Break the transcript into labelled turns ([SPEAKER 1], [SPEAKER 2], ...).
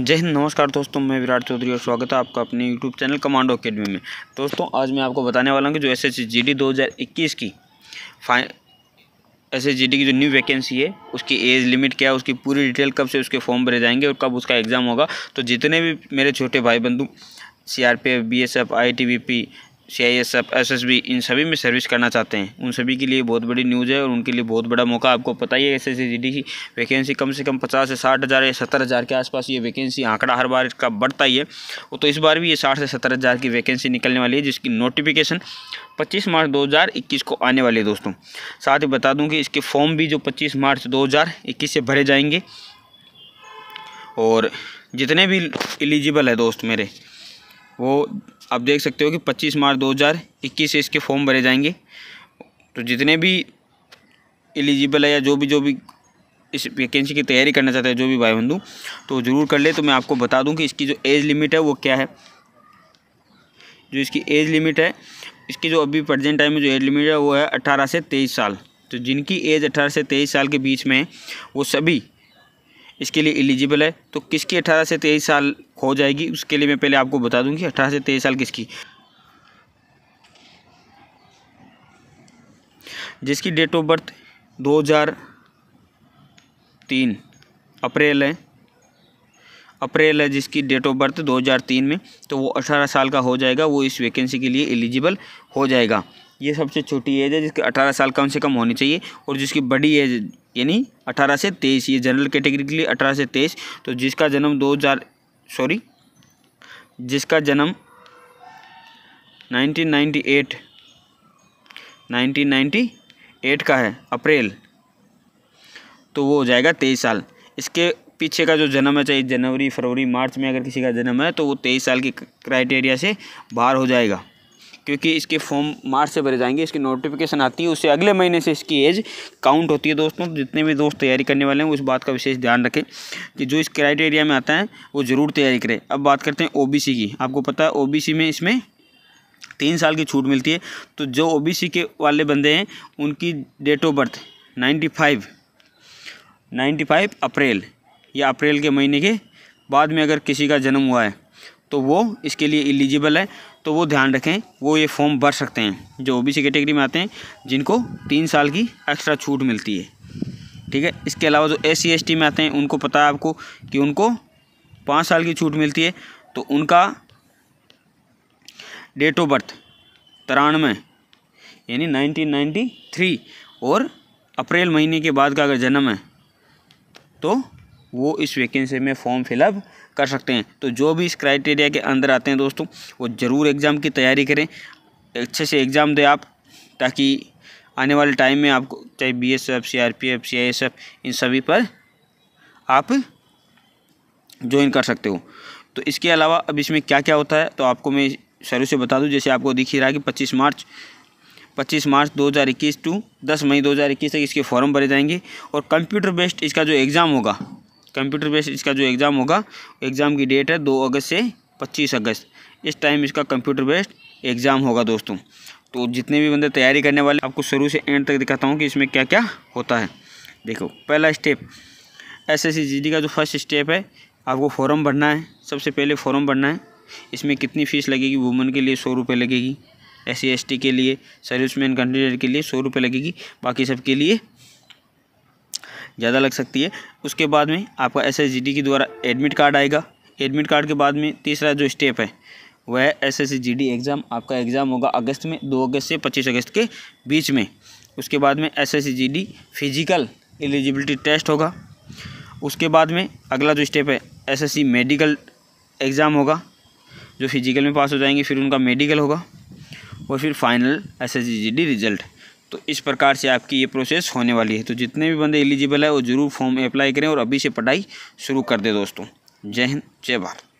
[SPEAKER 1] जय हिंद नमस्कार दोस्तों मैं विराट चौधरी और स्वागत है आपका अपने यूट्यूब चैनल कमांडो अकेडमी में दोस्तों आज मैं आपको बताने वाला हूँ कि जो एस एस जी डी दो हज़ार इक्कीस की final S S G D की जो न्यू वैकेंसी है उसकी एज लिमिट क्या है उसकी पूरी डिटेल कब से उसके फॉर्म भरे जाएंगे और कब उसका एग्ज़ाम होगा तो जितने भी मेरे छोटे भाई बंधु C R P F B S F I T B P C I S F S S B इन सभी में सर्विस करना चाहते हैं उन सभी के लिए बहुत बड़ी न्यूज़ है और उनके लिए बहुत बड़ा मौका आपको पता ही है एस एस जी डी की वैकेंसी कम से कम पचास से साठ हज़ार या सत्तर हज़ार के आसपास ये वैकेंसी आंकड़ा हर बार इसका बढ़ता ही है तो इस बार भी ये साठ से सत्तर हज़ार की वैकेंसी निकलने वाली है जिसकी नोटिफिकेशन पच्चीस मार्च दो को आने वाली है दोस्तों साथ ही बता दूँ कि इसके फॉर्म भी जो पच्चीस मार्च दो से भरे जाएंगे और जितने भी एलिजिबल है दोस्त मेरे वो आप देख सकते हो कि 25 मार्च 2021 से इसके फॉर्म भरे जाएंगे तो जितने भी एलिजिबल है या जो भी जो भी इस वैकेंसी की तैयारी करना चाहते हैं जो भी भाई बंधु तो ज़रूर कर ले तो मैं आपको बता दूं कि इसकी जो एज लिमिट है वो क्या है जो इसकी एज लिमिट है इसकी जो अभी प्रजेंट टाइम में जो एज लिमिट है वो है अट्ठारह से तेईस साल तो जिनकी एज अट्ठारह से तेईस साल के बीच में है वो सभी इसके लिए एलिजिबल है तो किसकी अट्ठारह से तेईस साल हो जाएगी उसके लिए मैं पहले आपको बता दूंगी अठारह से तेईस साल किसकी जिसकी डेट ऑफ बर्थ 2003 अप्रैल है अप्रैल है जिसकी डेट ऑफ बर्थ 2003 में तो वो 18 साल का हो जाएगा वो इस वैकेंसी के लिए एलिजिबल हो जाएगा ये सबसे छोटी एज है जिसके 18 साल कम से कम होनी चाहिए और जिसकी बड़ी एज यानी 18 से 23 ये जनरल कैटेगरी के लिए 18 से 23 तो जिसका जन्म सॉरी जिसका जन्म 1998 1998 का है अप्रैल तो वो हो जाएगा तेईस साल इसके पीछे का जो जन्म है चाहे जनवरी फरवरी मार्च में अगर किसी का जन्म है तो वो तेईस साल की क्राइटेरिया से बाहर हो जाएगा क्योंकि इसके फॉर्म मार्च से भरे जाएंगे इसकी नोटिफिकेशन आती है उससे अगले महीने से इसकी एज काउंट होती है दोस्तों जितने भी दोस्त तैयारी करने वाले हैं उस बात का विशेष ध्यान रखें कि जो इस क्राइटेरिया में आता है वो ज़रूर तैयारी करें अब बात करते हैं ओ की आपको पता है ओ में इसमें तीन साल की छूट मिलती है तो जो ओ के वाले बंदे हैं उनकी date of birth ninety five ninety five अप्रैल या अप्रैल के महीने के बाद में अगर किसी का जन्म हुआ है तो वो इसके लिए एलिजिबल है तो वो ध्यान रखें वो ये फॉर्म भर सकते हैं जो ओ बी कैटेगरी में आते हैं जिनको तीन साल की एक्स्ट्रा छूट मिलती है ठीक है इसके अलावा जो एस सी में आते हैं उनको पता है आपको कि उनको पाँच साल की छूट मिलती है तो उनका डेट ऑफ बर्थ तिरानवे यानी नाइनटीन नाइन्टी थ्री और अप्रैल महीने के बाद का अगर जन्म है तो वो इस वैकेंसी में फॉर्म फिलअप कर सकते हैं तो जो भी इस क्राइटेरिया के अंदर आते हैं दोस्तों वो ज़रूर एग्ज़ाम की तैयारी करें अच्छे से एग्ज़ाम दें आप ताकि आने वाले टाइम में आपको चाहे B S F C R P F C I S F इन सभी पर आप ज्वाइन कर सकते हो तो इसके अलावा अब इसमें क्या क्या होता है तो आपको मैं शुरू से बता दूं जैसे आपको दिख ही रहा है कि 25 मार्च 25 मार्च 2021 टू 10 मई 2021 तक इसके फॉर्म भरे जाएंगे और कंप्यूटर बेस्ड इसका जो एग्ज़ाम होगा कंप्यूटर बेस्ड इसका जो एग्ज़ाम होगा एग्ज़ाम की डेट है दो अगस्त से पच्चीस अगस्त इस टाइम इसका कंप्यूटर बेस्ड एग्ज़ाम होगा दोस्तों तो जितने भी बंदे तैयारी करने वाले आपको शुरू से एंड तक दिखाता हूँ कि इसमें क्या क्या होता है देखो पहला स्टेप एस एस का जो फर्स्ट स्टेप है आपको फॉर्म भरना है सबसे पहले फॉर्म भरना है इसमें कितनी फ़ीस लगेगी वुमेन के लिए सौ रुपये लगेगी एस सी के लिए सर्विसमैन कैंडिडेट के लिए सौ रुपये लगेगी बाकी सब के लिए ज़्यादा लग सकती है उसके बाद में आपका एस एस के द्वारा एडमिट कार्ड आएगा एडमिट कार्ड के बाद में तीसरा जो स्टेप है वह एस एस एग्ज़ाम आपका एग्ज़ाम होगा अगस्त में दो अगस्त से पच्चीस अगस्त के बीच में उसके बाद में S S physical eligibility test होगा उसके बाद में अगला जो स्टेप है एस एस मेडिकल एग्ज़ाम होगा जो फिजिकल में पास हो जाएंगे फिर उनका मेडिकल होगा और फिर फाइनल एस रिज़ल्ट तो इस प्रकार से आपकी ये प्रोसेस होने वाली है तो जितने भी बंदे एलिजिबल है वो ज़रूर फॉर्म अप्लाई करें और अभी से पढ़ाई शुरू कर दें दोस्तों जय हिंद जय भारत